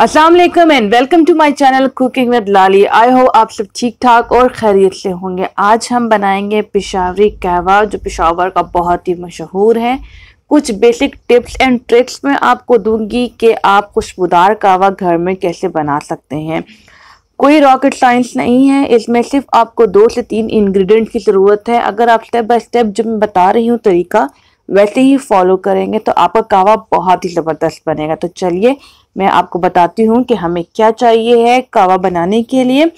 Aslam and welcome to my channel cooking with Lali I hope आप सब ठीक ठाक और खैरियत से होंगे आज हम बनाएंगे पिशावरी कहवा जो पिशावर का बहुत ही मशहूर है कुछ बेसिक टिप्स एंड ट्रिक्स मैं आपको दूंगी कि आप खुशबूदार कहवा घर में कैसे बना सकते हैं कोई रॉकेट साइंस नहीं है इसमें सिर्फ आपको दो से तीन इन्ग्रीडियंट की ज़रूरत है अगर आप स्टेप बाई स्टेप जो मैं बता रही हूँ तरीका वैसे ही फॉलो करेंगे तो आपका कावा बहुत ही ज़बरदस्त बनेगा तो चलिए मैं आपको बताती हूँ कि हमें क्या चाहिए है कावा बनाने के लिए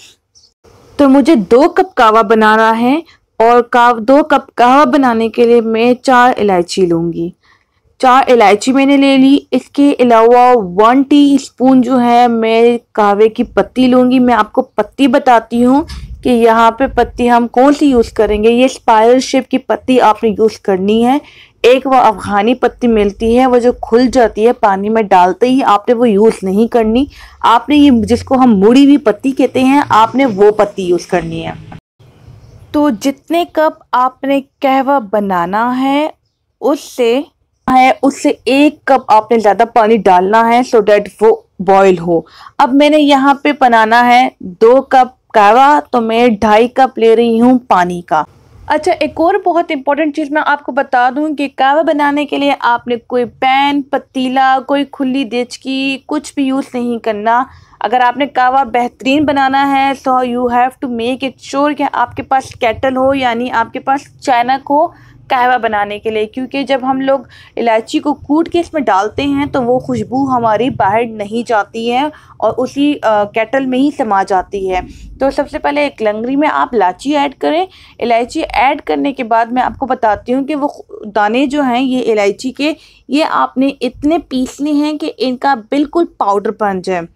तो मुझे दो कप कावा बनाना है और का दो कप कावा बनाने के लिए मैं चार इलायची लूँगी चार इलायची मैंने ले ली इसके अलावा वन टी स्पून जो है मैं कावे की पत्ती लूँगी मैं आपको पत्ती बताती हूँ कि यहाँ पे पत्ती हम कौन सी यूज़ करेंगे ये स्पायरल शेप की पत्ती आपने यूज़ करनी है एक वो अफ़गानी पत्ती मिलती है वो जो खुल जाती है पानी में डालते ही आपने वो यूज़ नहीं करनी आपने ये जिसको हम मुड़ी हुई पत्ती कहते हैं आपने वो पत्ती यूज़ करनी है तो जितने कप आपने कहवा बनाना है उससे है उससे एक कप आपने ज़्यादा पानी डालना है सो डैट वो बॉयल हो अब मैंने यहाँ पे बनाना है दो कप कावा तो मैं ढाई कप ले रही हूँ पानी का अच्छा एक और बहुत इंपॉर्टेंट चीज़ मैं आपको बता दूं कि कावा बनाने के लिए आपने कोई पैन पतीला कोई खुली देचकी कुछ भी यूज़ नहीं करना अगर आपने कावा बेहतरीन बनाना है तो you have to make it sure कि आपके पास केटल हो यानी आपके पास चैनक हो कहवा बनाने के लिए क्योंकि जब हम लोग इलायची को कूट के इसमें डालते हैं तो वो खुशबू हमारी बाहर नहीं जाती है और उसी केटल में ही समा जाती है तो सबसे पहले एक लंगरी में आप इलायची ऐड करें इलायची ऐड करने के बाद मैं आपको बताती हूँ कि वो दाने जो हैं ये इलायची के ये आपने इतने पीसने हैं कि इनका बिल्कुल पाउडर बन जाए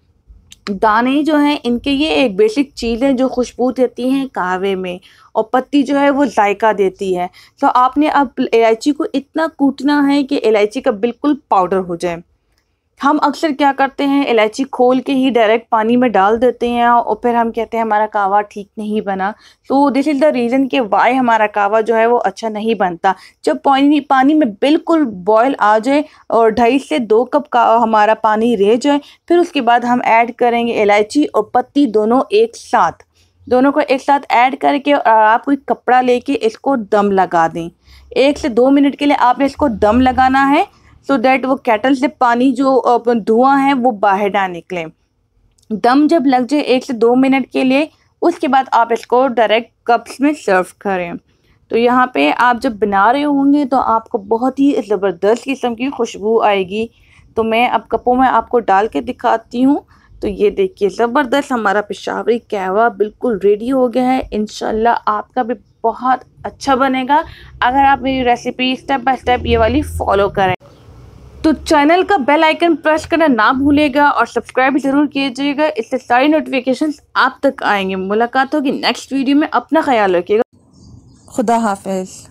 दाने जो हैं इनके ये एक बेसिक चीज़ है जो खुशबू देती हैं कहवे में और पत्ती जो है वो जायका देती है तो आपने अब इलायची को इतना कूटना है कि इलायची का बिल्कुल पाउडर हो जाए हम अक्सर क्या करते हैं इलायची खोल के ही डायरेक्ट पानी में डाल देते हैं और फिर हम कहते हैं हमारा कावा ठीक नहीं बना तो दिस इज़ द रीज़न कि वाई हमारा कावा जो है वो अच्छा नहीं बनता जब पानी पानी में बिल्कुल बॉयल आ जाए और ढाई से दो कप का हमारा पानी रह जाए फिर उसके बाद हम ऐड करेंगे इलायची और पत्ती दोनों एक साथ दोनों को एक साथ ऐड करके और आप कोई कपड़ा लेके इसको दम लगा दें एक से दो मिनट के लिए आपने इसको दम लगाना है सो डैट वो कैटल से पानी जो धुआं है वो बाहर ना निकले दम जब लग जाए एक से दो मिनट के लिए उसके बाद आप इसको डायरेक्ट कप्स में सर्व करें तो यहाँ पे आप जब बना रहे होंगे तो आपको बहुत ही ज़बरदस्त किस्म की खुशबू आएगी तो मैं अब कपों में आपको डाल के दिखाती हूँ तो ये देखिए ज़बरदस्त हमारा पेशावरी कहवा बिल्कुल रेडी हो गया है इन आपका भी बहुत अच्छा बनेगा अगर आप मेरी रेसिपी स्टेप बाय स्टेप ये वाली फॉलो करें तो चैनल का बेल आइकन प्रेस करना ना भूलेगा और सब्सक्राइब जरूर कीजिएगा इससे सारी नोटिफिकेशन आप तक आएंगे मुलाकात होगी नेक्स्ट वीडियो में अपना ख्याल रखिएगा खुदा हाफिज़